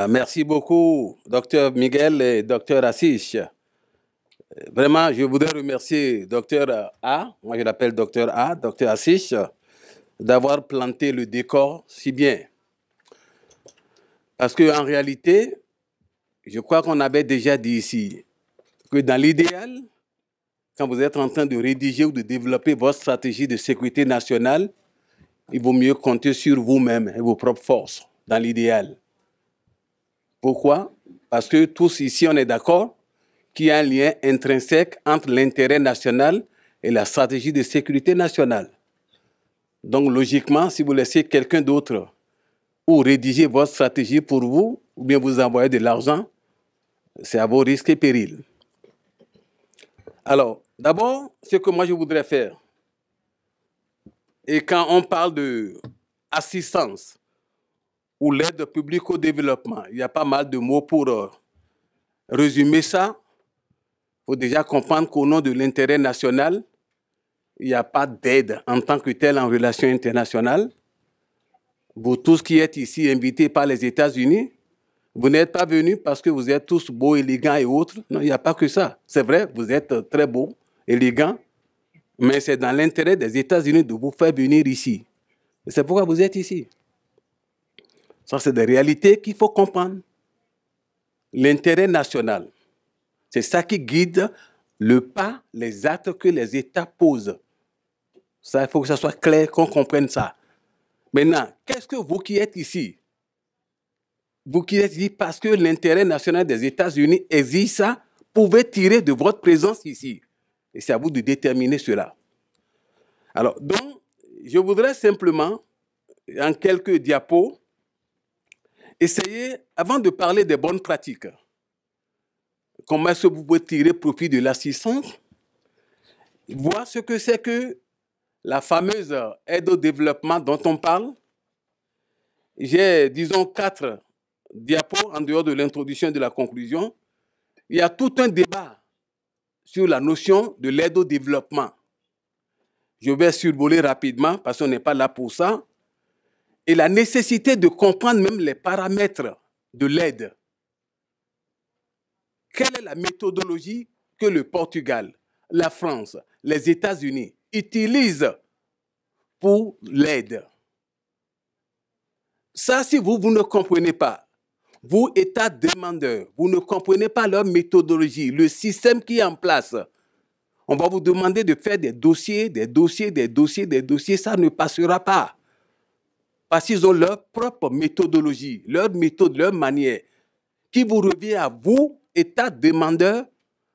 Ah, merci beaucoup, docteur Miguel et docteur Assis. Euh, vraiment, je voudrais remercier docteur euh, A, moi je l'appelle docteur A, docteur Assis, d'avoir planté le décor si bien. Parce qu'en réalité, je crois qu'on avait déjà dit ici que dans l'idéal, quand vous êtes en train de rédiger ou de développer votre stratégie de sécurité nationale, il vaut mieux compter sur vous-même et vos propres forces, dans l'idéal. Pourquoi Parce que tous ici, on est d'accord qu'il y a un lien intrinsèque entre l'intérêt national et la stratégie de sécurité nationale. Donc, logiquement, si vous laissez quelqu'un d'autre ou rédiger votre stratégie pour vous, ou bien vous envoyer de l'argent, c'est à vos risques et périls. Alors, d'abord, ce que moi je voudrais faire, et quand on parle de assistance, ou l'aide publique au développement. Il y a pas mal de mots pour euh, résumer ça. Il faut déjà comprendre qu'au nom de l'intérêt national, il n'y a pas d'aide en tant que telle en relation internationale. Vous tous qui êtes ici invités par les États-Unis, vous n'êtes pas venus parce que vous êtes tous beaux, élégants et autres. Non, il n'y a pas que ça. C'est vrai, vous êtes euh, très beaux, élégants, mais c'est dans l'intérêt des États-Unis de vous faire venir ici. C'est pourquoi vous êtes ici. Ça, c'est des réalités qu'il faut comprendre. L'intérêt national, c'est ça qui guide le pas, les actes que les États posent. Ça, il faut que ça soit clair, qu'on comprenne ça. Maintenant, qu'est-ce que vous qui êtes ici, vous qui êtes ici parce que l'intérêt national des États-Unis existe, ça, pouvez tirer de votre présence ici. Et c'est à vous de déterminer cela. Alors, donc, je voudrais simplement, en quelques diapos, Essayez, avant de parler des bonnes pratiques, comment est-ce que vous pouvez tirer profit de l'assistance, voir ce que c'est que la fameuse aide au développement dont on parle. J'ai, disons, quatre diapos en dehors de l'introduction et de la conclusion. Il y a tout un débat sur la notion de l'aide au développement. Je vais survoler rapidement parce qu'on n'est pas là pour ça et la nécessité de comprendre même les paramètres de l'aide. Quelle est la méthodologie que le Portugal, la France, les États-Unis utilisent pour l'aide Ça, si vous, vous ne comprenez pas, vous, État demandeur, vous ne comprenez pas leur méthodologie, le système qui est en place. On va vous demander de faire des dossiers, des dossiers, des dossiers, des dossiers, ça ne passera pas. Parce qu'ils ont leur propre méthodologie, leur méthode, leur manière, qui vous revient à vous, état demandeur,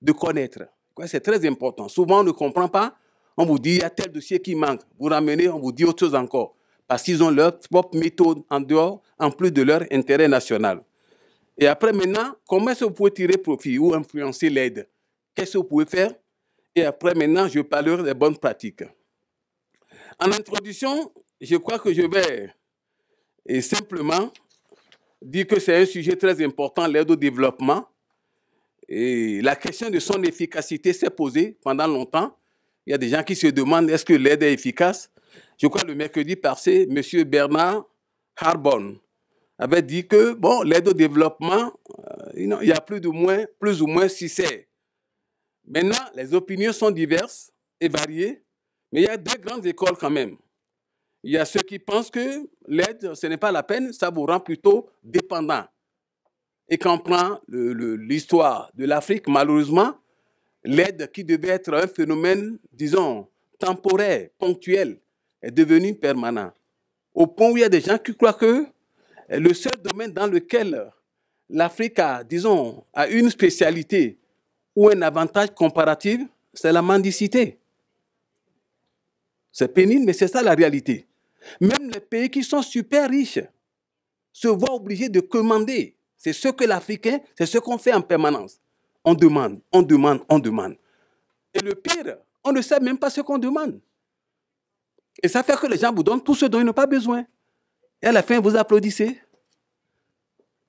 de connaître. C'est très important. Souvent, on ne comprend pas. On vous dit, il y a tel dossier qui manque. Vous ramenez, on vous dit autre chose encore. Parce qu'ils ont leur propre méthode en dehors, en plus de leur intérêt national. Et après, maintenant, comment est-ce que vous pouvez tirer profit ou influencer l'aide Qu'est-ce que vous pouvez faire Et après, maintenant, je parlerai des bonnes pratiques. En introduction, je crois que je vais et simplement dire que c'est un sujet très important, l'aide au développement. Et la question de son efficacité s'est posée pendant longtemps. Il y a des gens qui se demandent est-ce que l'aide est efficace. Je crois le mercredi passé, M. Bernard Harbon avait dit que bon, l'aide au développement, euh, il y a plus, moins, plus ou moins six c'est. Maintenant, les opinions sont diverses et variées, mais il y a deux grandes écoles quand même. Il y a ceux qui pensent que l'aide, ce n'est pas la peine, ça vous rend plutôt dépendant. Et quand on prend l'histoire de l'Afrique, malheureusement, l'aide qui devait être un phénomène, disons, temporaire, ponctuel, est devenue permanent. Au point où il y a des gens qui croient que le seul domaine dans lequel l'Afrique a, disons, a une spécialité ou un avantage comparatif, c'est la mendicité. C'est pénible, mais c'est ça la réalité. Même les pays qui sont super riches se voient obligés de commander. C'est ce que l'Africain, c'est ce qu'on fait en permanence. On demande, on demande, on demande. Et le pire, on ne sait même pas ce qu'on demande. Et ça fait que les gens vous donnent tout ce dont ils n'ont pas besoin. Et à la fin, vous applaudissez.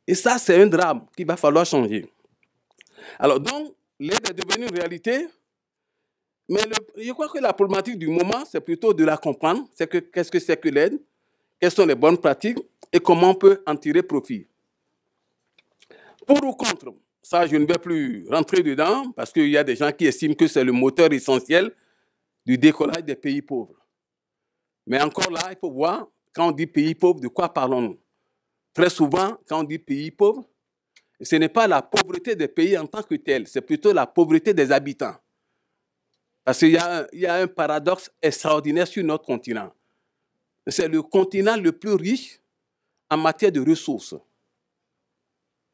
Et ça, c'est un drame qu'il va falloir changer. Alors donc, l'aide est devenue une réalité mais je crois que la problématique du moment, c'est plutôt de la comprendre. C'est que qu'est-ce que c'est que l'aide, quelles sont les bonnes pratiques et comment on peut en tirer profit. Pour ou contre, ça, je ne vais plus rentrer dedans parce qu'il y a des gens qui estiment que c'est le moteur essentiel du décollage des pays pauvres. Mais encore là, il faut voir, quand on dit pays pauvres, de quoi parlons-nous Très souvent, quand on dit pays pauvres, ce n'est pas la pauvreté des pays en tant que tel, c'est plutôt la pauvreté des habitants. Parce qu'il y, a un paradoxe extraordinaire sur notre continent. C'est le continent le plus riche en matière de ressources.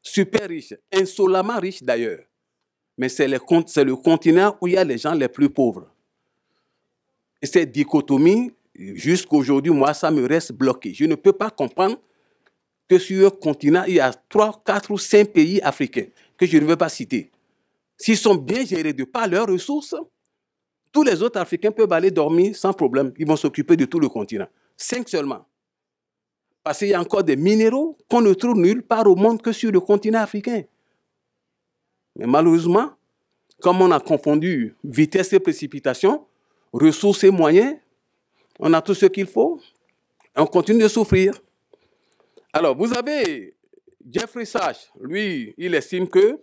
Super riche, insolemment riche d'ailleurs. Mais c'est le, continent où il y a les gens les plus pauvres. cette dichotomie, jusqu'aujourd'hui, moi, ça me reste bloqué. Je ne peux pas comprendre que sur un continent, il y a trois, quatre ou cinq pays africains que je ne veux pas citer. S'ils sont bien gérés de par leurs ressources, tous les autres Africains peuvent aller dormir sans problème. Ils vont s'occuper de tout le continent. Cinq seulement. Parce qu'il y a encore des minéraux qu'on ne trouve nulle part au monde que sur le continent africain. Mais malheureusement, comme on a confondu vitesse et précipitation, ressources et moyens, on a tout ce qu'il faut. on continue de souffrir. Alors, vous avez Jeffrey Sachs, lui, il estime que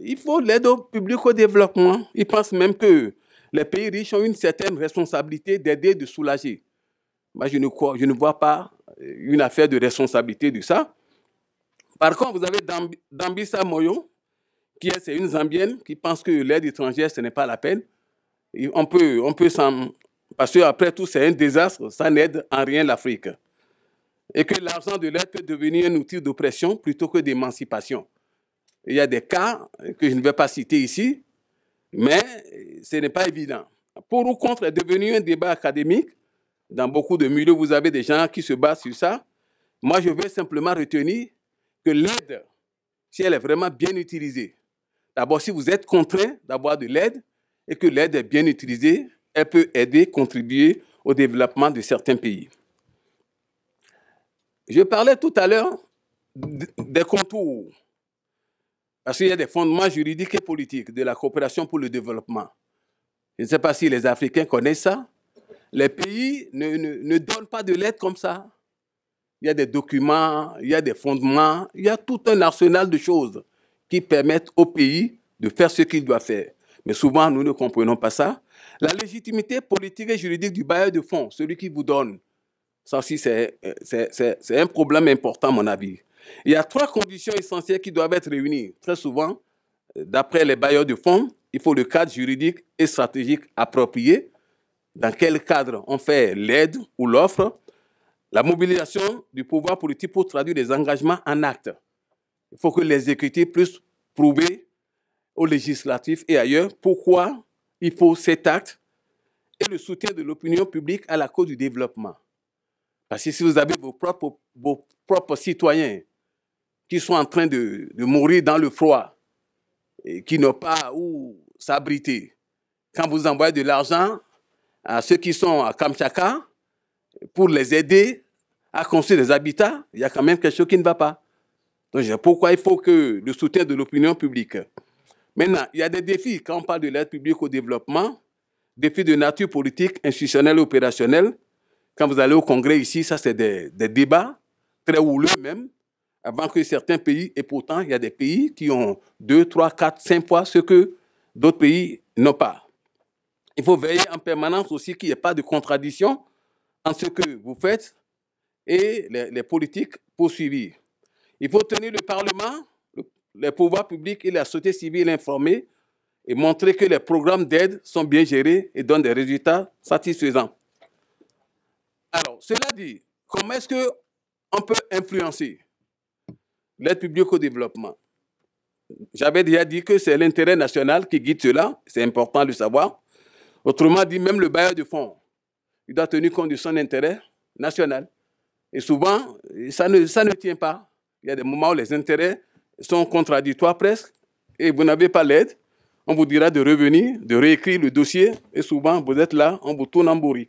il faut l'aide au public au développement. Il pense même que les pays riches ont une certaine responsabilité d'aider, de soulager. Moi, je ne, crois, je ne vois pas euh, une affaire de responsabilité de ça. Par contre, vous avez Dambisa Moyo, qui est, une Zambienne qui pense que l'aide étrangère, ce n'est pas la peine. on peut, on peut s'en... Parce qu'après tout, c'est un désastre, ça n'aide en rien l'Afrique. Et que l'argent de l'aide peut devenir un outil d'oppression plutôt que d'émancipation. Il y a des cas euh, que je ne vais pas citer ici, mais euh, ce n'est pas évident. Pour ou contre est devenu un débat académique. Dans beaucoup de milieux, vous avez des gens qui se battent sur ça. Moi, je veux simplement retenir que l'aide, si elle est vraiment bien utilisée, d'abord, si vous êtes contraint d'avoir de l'aide et que l'aide est bien utilisée, elle peut aider, contribuer au développement de certains pays. Je parlais tout à l'heure des contours parce qu'il y a des fondements juridiques et politiques de la coopération pour le développement. Je ne sais pas si les Africains connaissent ça. Les pays ne, donnent pas de l'aide comme ça. Il y a des documents, il y a des fondements, il y a tout un arsenal de choses qui permettent au pays de faire ce qu'il doit faire. Mais souvent, nous ne comprenons pas ça. La légitimité politique et juridique du bailleur de fonds, celui qui vous donne, ça aussi, euh, c'est un problème important, à mon avis. Il y a trois conditions essentielles qui doivent être réunies. Très souvent, euh, d'après les bailleurs de fonds, il faut le cadre juridique et stratégique approprié. Dans quel cadre on fait l'aide ou l'offre La mobilisation du pouvoir politique pour traduire les engagements en actes. Il faut que l'exécutif puisse prouver au législatif et ailleurs pourquoi il faut cet acte et le soutien de l'opinion publique à la cause du développement. Parce que si vous avez vos propres, vos propres citoyens qui sont en train de, mourir dans le froid, et qui n'ont pas où s'abriter. Quand vous envoyez de l'argent à ceux qui sont à Kamchaka, pour les aider à construire des habitats, il y a quand même quelque chose qui ne va pas. Donc, pourquoi il faut que le soutien de l'opinion publique Maintenant, il y a des défis quand on parle de l'aide publique au développement, défis de nature politique, institutionnelle, opérationnelle. Quand vous allez au Congrès ici, ça c'est des, des débats, très houleux même, avant que certains pays, et pourtant il y a des pays qui ont 2, 3, 4, 5 fois ce que d'autres pays n'ont pas. Il faut veiller en permanence aussi qu'il n'y ait pas de contradiction en ce que vous faites et les, les politiques poursuivies. Il faut tenir le Parlement, les pouvoirs publics et la société civile informés et montrer que les programmes d'aide sont bien gérés et donnent des résultats satisfaisants. Alors, cela dit, comment est-ce qu'on peut influencer l'aide publique au développement. J'avais déjà dit que c'est l'intérêt national qui guide cela, c'est important de le savoir. Autrement dit, même le bailleur de fonds, il doit tenir compte de son intérêt national. Et souvent, ça ne, ça ne tient pas. Il y a des moments où les intérêts sont contradictoires presque, et vous n'avez pas l'aide. On vous dira de revenir, de réécrire le dossier, et souvent, vous êtes là, on vous tourne en bourri.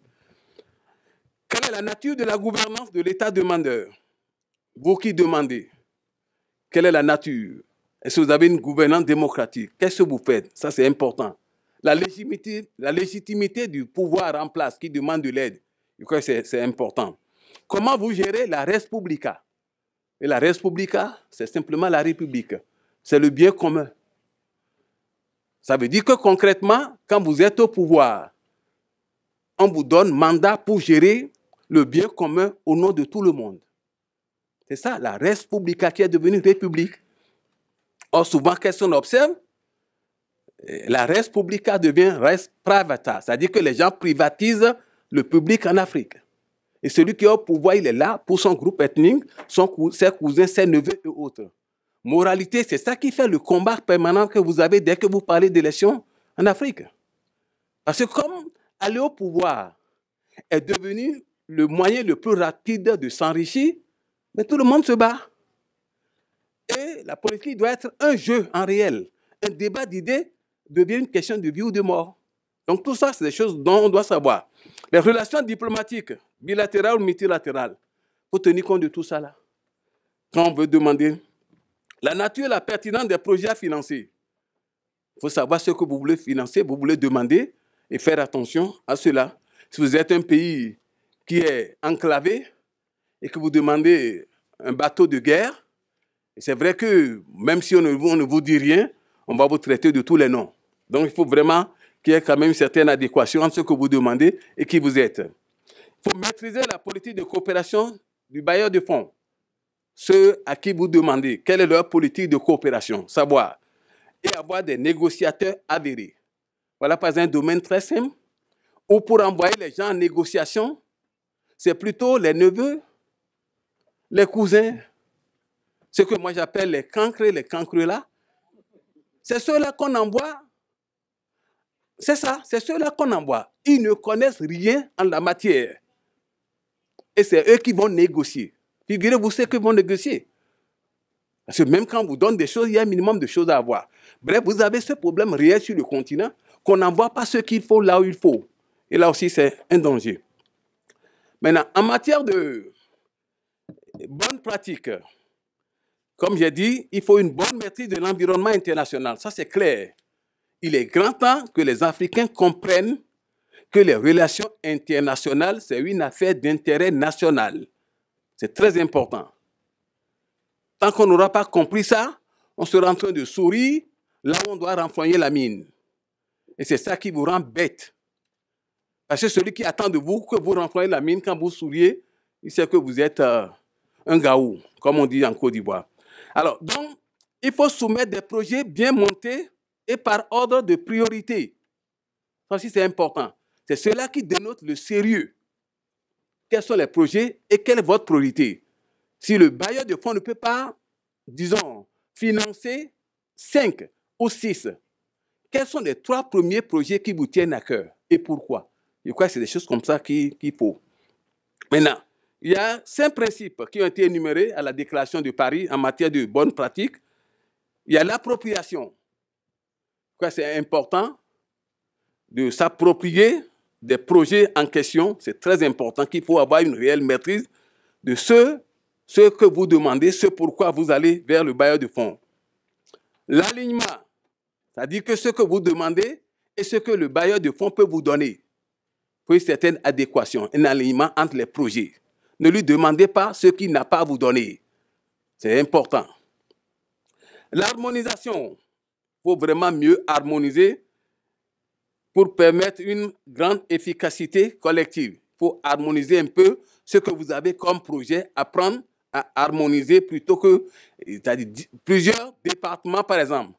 Quelle est la nature de la gouvernance de l'État demandeur Vous qui demandez quelle est la nature Est-ce que vous avez une gouvernance démocratique Qu'est-ce que vous faites Ça, c'est important. La légitimité, du pouvoir en place qui demande de l'aide, je crois que c'est important. Comment vous gérez la res Et la res c'est simplement la République. C'est le bien commun. Ça veut dire que concrètement, quand vous êtes au pouvoir, on vous donne mandat pour gérer le bien commun au nom de tout le monde. C'est ça, la res publica qui est devenue république. Or, souvent, qu'est-ce qu'on observe La res publica devient res privata, c'est-à-dire que les gens privatisent le public en Afrique. Et celui qui est au pouvoir, il est là pour son groupe ethnique, son ses cousins, ses neveux et autres. Moralité, c'est ça qui fait le combat permanent que vous avez dès que vous parlez d'élection en Afrique. Parce que comme aller au pouvoir est devenu le moyen le plus rapide de s'enrichir, mais tout le monde se bat. Et la politique doit être un jeu en réel. Un débat d'idées devient une question de vie ou de mort. Donc tout ça, c'est des choses dont on doit savoir. Les relations diplomatiques, bilatérales ou multilatérales, il faut tenir compte de tout ça là. Quand on veut demander la nature et la pertinence des projets à financer, il faut savoir ce que vous voulez financer, vous voulez demander et faire attention à cela. Si vous êtes un pays qui est enclavé, et que vous demandez un bateau de guerre, c'est vrai que même si on ne, on ne, vous dit rien, on va vous traiter de tous les noms. Donc il faut vraiment qu'il y ait quand même une certaine adéquation entre ce que vous demandez et qui vous êtes. Il faut maîtriser la politique de coopération du bailleur de fonds. Ceux à qui vous demandez quelle est leur politique de coopération, savoir. Et avoir des négociateurs avérés. Voilà par un domaine très simple où pour envoyer les gens en négociation, c'est plutôt les neveux, les cousins, ce que moi j'appelle les cancres, les cancres là, c'est ceux-là qu'on envoie. C'est ça, c'est ceux-là qu'on envoie. Ils ne connaissent rien en la matière. Et c'est eux qui vont négocier. Figurez-vous ce qu'ils vont négocier. Parce que même quand on vous donne des choses, il y a un minimum de choses à avoir. Bref, vous avez ce problème réel sur le continent qu'on n'envoie pas ce qu'il faut là où il faut. Et là aussi, c'est un danger. Maintenant, en matière de bonne pratique. Comme j'ai dit, il faut une bonne maîtrise de l'environnement international. Ça, c'est clair. Il est grand temps que les Africains comprennent que les relations internationales, c'est une affaire d'intérêt national. C'est très important. Tant qu'on n'aura pas compris ça, on sera en train de sourire là où on doit renflouer la mine. Et c'est ça qui vous rend bête. Parce que celui qui attend de vous que vous renflouez la mine quand vous souriez, il sait que vous êtes... Euh, un gaou, comme on dit en Côte d'Ivoire. Alors, donc, il faut soumettre des projets bien montés et par ordre de priorité. Ça aussi, c'est important. C'est cela qui dénote le sérieux. Quels sont les projets et quelle est votre priorité Si le bailleur de fonds ne peut pas, disons, financer 5 ou 6, quels sont les trois premiers projets qui vous tiennent à cœur et pourquoi Je crois que c'est des choses comme ça qu'il qui faut. Maintenant, il y a cinq principes qui ont été énumérés à la déclaration de Paris en matière de bonne pratique. Il y a l'appropriation. C'est important de s'approprier des projets en question. C'est très important qu'il faut avoir une réelle maîtrise de ce, ce que vous demandez, ce pourquoi vous allez vers le bailleur de fonds. L'alignement, c'est-à-dire que ce que vous demandez et ce que le bailleur de fonds peut vous donner pour une certaine adéquation, un alignement entre les projets. Ne lui demandez pas ce qu'il n'a pas à vous donner. C'est important. L'harmonisation. Il faut vraiment mieux harmoniser pour permettre une grande efficacité collective. Il faut harmoniser un peu ce que vous avez comme projet, apprendre à harmoniser plutôt que, c'est-à-dire plusieurs départements par exemple,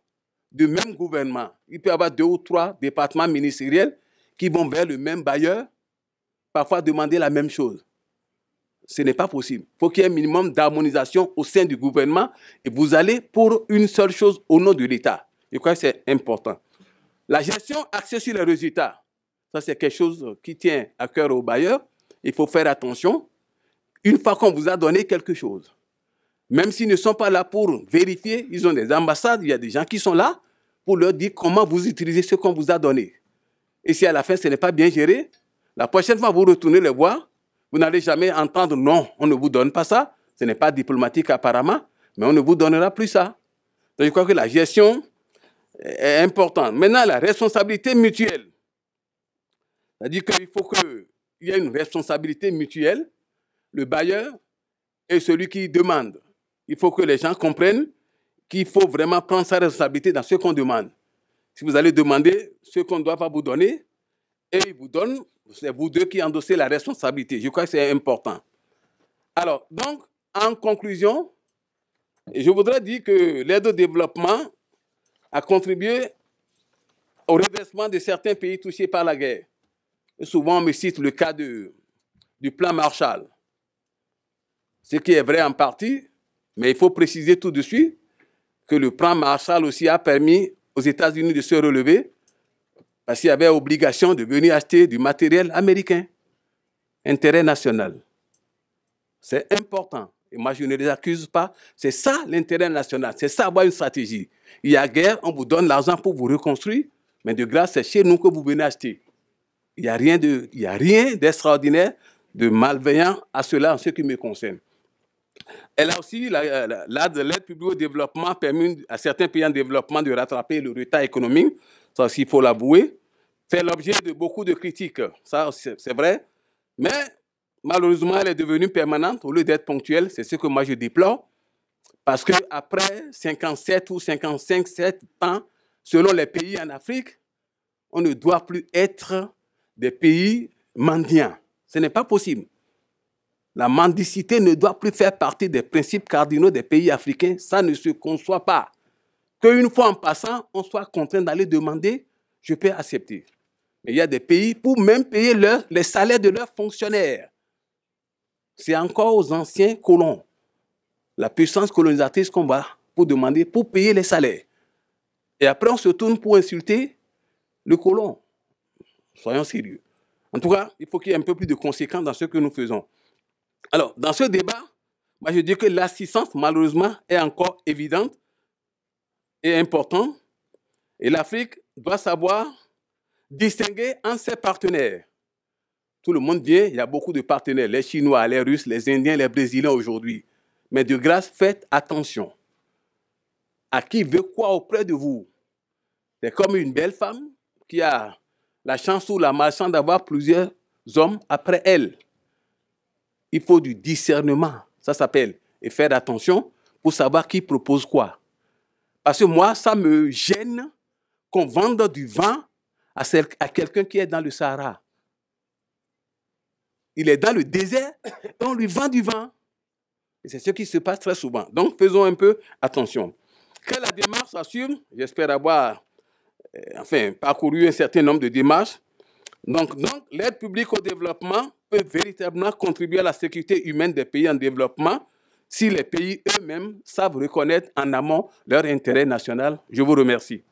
du même gouvernement. Il peut y avoir deux ou trois départements ministériels qui vont vers le même bailleur, parfois demander la même chose. Ce n'est pas possible. Faut il faut qu'il y ait un minimum d'harmonisation au sein du gouvernement et vous allez pour une seule chose au nom de l'État. Je crois que c'est important. La gestion axée sur les résultats, ça c'est quelque chose qui tient à cœur au bailleurs. Il faut faire attention. Une fois qu'on vous a donné quelque chose, même s'ils ne sont pas là pour vérifier, ils ont des ambassades, il y a des gens qui sont là pour leur dire comment vous utilisez ce qu'on vous a donné. Et si à la fin ce n'est pas bien géré, la prochaine fois vous retournez les voir, vous n'allez jamais entendre non, on ne vous donne pas ça. Ce n'est pas diplomatique apparemment, mais on ne vous donnera plus ça. Donc je crois que la gestion est importante. Maintenant, la responsabilité mutuelle. C'est-à-dire qu'il faut qu'il y ait une responsabilité mutuelle, le bailleur et celui qui demande. Il faut que les gens comprennent qu'il faut vraiment prendre sa responsabilité dans ce qu'on demande. Si vous allez demander ce qu'on ne doit pas vous donner, et ils vous donnent c'est vous deux qui endossez la responsabilité. Je crois que c'est important. Alors, donc, en conclusion, je voudrais dire que l'aide au développement a contribué au redressement de certains pays touchés par la guerre. souvent, on me cite le cas de, du plan Marshall, ce qui est vrai en partie, mais il faut préciser tout de suite que le plan Marshall aussi a permis aux États-Unis de se relever parce qu'il y avait obligation de venir acheter du matériel américain. Intérêt national. C'est important. Et moi, je ne les accuse pas. C'est ça l'intérêt national. C'est ça avoir une stratégie. Il y a guerre, on vous donne l'argent pour vous reconstruire. Mais de grâce, c'est chez nous que vous venez acheter. Il n'y a rien d'extraordinaire, de malveillant à cela en ce qui me concerne. Elle a aussi, l'aide publique au développement permet à certains pays en développement de rattraper le retard économique ça aussi, il faut l'avouer, fait l'objet de beaucoup de critiques. Ça, c'est vrai. Mais malheureusement, elle est devenue permanente au lieu d'être ponctuelle. C'est ce que moi je déplore. Parce qu'après 57 ou 55, 7 ans, selon les pays en Afrique, on ne doit plus être des pays mendiants. Ce n'est pas possible. La mendicité ne doit plus faire partie des principes cardinaux des pays africains. Ça ne se conçoit pas qu'une fois en passant, on soit contraint d'aller demander, je peux accepter. Mais il y a des pays pour même payer les salaires de leurs fonctionnaires. C'est encore aux anciens colons, la puissance colonisatrice qu'on va pour demander, pour payer les salaires. Et après, on se tourne pour insulter le colon. Soyons sérieux. En tout cas, il faut qu'il y ait un peu plus de conséquences dans ce que nous faisons. Alors, dans ce débat, je dis que l'assistance, malheureusement, est encore évidente est important et l'Afrique doit savoir distinguer en ses partenaires. Tout le monde dit, il y a beaucoup de partenaires, les Chinois, les Russes, les Indiens, les Brésiliens aujourd'hui. Mais de grâce, faites attention à qui veut quoi auprès de vous. C'est comme une belle femme qui a la chance ou la malchance d'avoir plusieurs hommes après elle. Il faut du discernement, ça s'appelle, et faire attention pour savoir qui propose quoi. Parce que moi, ça me gêne qu'on vende du vin à, quelqu'un qui est dans le Sahara. Il est dans le désert et on lui vend du vin. Et c'est ce qui se passe très souvent. Donc faisons un peu attention. Que la démarche assume J'espère avoir euh, enfin, parcouru un certain nombre de démarches. Donc, donc l'aide publique au développement peut véritablement contribuer à la sécurité humaine des pays en développement si les pays eux-mêmes savent reconnaître en amont leur intérêt national. Je vous remercie.